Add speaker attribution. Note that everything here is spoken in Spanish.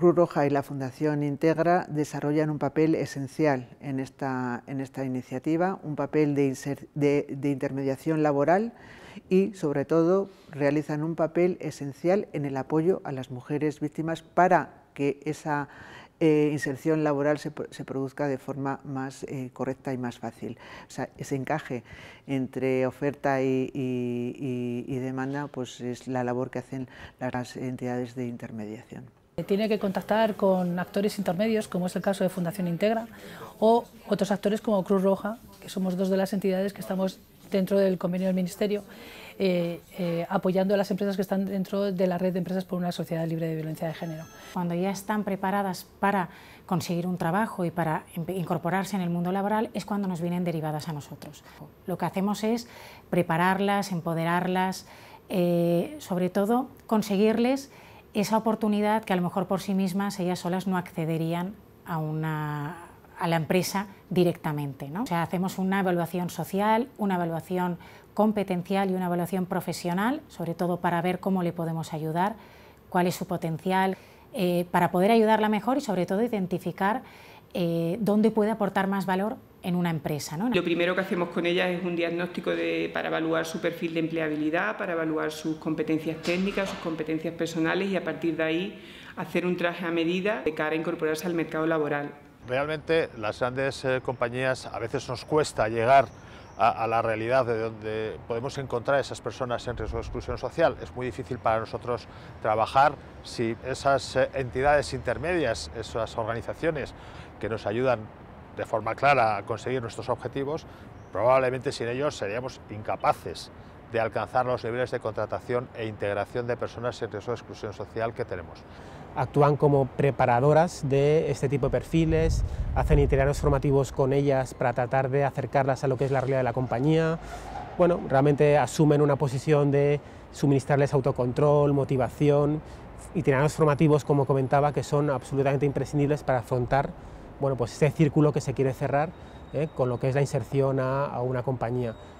Speaker 1: Cruz Roja y la Fundación Integra desarrollan un papel esencial en esta, iniciativa, un papel de, intermediación laboral y, sobre todo, realizan un papel esencial en el apoyo a las mujeres víctimas para que esa eh, inserción laboral se, produzca de forma más eh, correcta y más fácil. ese encaje entre oferta y, y demanda pues es la labor que hacen las entidades de intermediación.
Speaker 2: Eh, tiene que contactar con actores intermedios, como es el caso de Fundación Integra, o otros actores como Cruz Roja, que somos dos de las entidades que estamos dentro del convenio del Ministerio, eh, eh, apoyando a las empresas que están dentro de la red de empresas por una sociedad libre de violencia de género. Cuando ya están preparadas para conseguir un trabajo y para em,
Speaker 3: incorporarse en el mundo laboral es cuando nos vienen derivadas a nosotros. Lo que hacemos es prepararlas, empoderarlas, sobre todo conseguirles esa oportunidad que a lo mejor por sí mismas ellas solas no accederían a, una, a la empresa directamente. ¿no? O sea, hacemos una evaluación social, una evaluación competencial y una evaluación profesional, sobre todo para ver cómo le podemos ayudar, cuál es su potencial, eh, para poder ayudarla mejor y sobre todo identificar eh, dónde puede aportar más valor en una empresa. Lo
Speaker 4: primero que hacemos con ellas es un diagnóstico de, para evaluar su perfil de empleabilidad, para evaluar sus competencias técnicas, sus competencias personales y a partir de ahí hacer un traje a medida de cara a incorporarse al mercado laboral.
Speaker 5: Realmente las grandes eh, compañías a veces nos cuesta llegar a, la realidad de donde podemos encontrar esas personas en riesgo de exclusión social. Es muy difícil para nosotros trabajar si esas eh, entidades intermedias, esas organizaciones que nos ayudan de forma clara a conseguir nuestros objetivos, probablemente sin ellos seríamos incapaces de alcanzar los niveles de contratación e integración de personas en riesgo de exclusión social que tenemos.
Speaker 6: Actúan como preparadoras de este tipo de perfiles, hacen itinerarios formativos con ellas para tratar de acercarlas a lo que es la realidad de la compañía. Bueno, realmente asumen una posición de suministrarles autocontrol, motivación, itinerarios formativos, como comentaba, que son absolutamente imprescindibles para afrontar bueno, pues este círculo que se quiere cerrar eh, con lo que es la inserción a una compañía.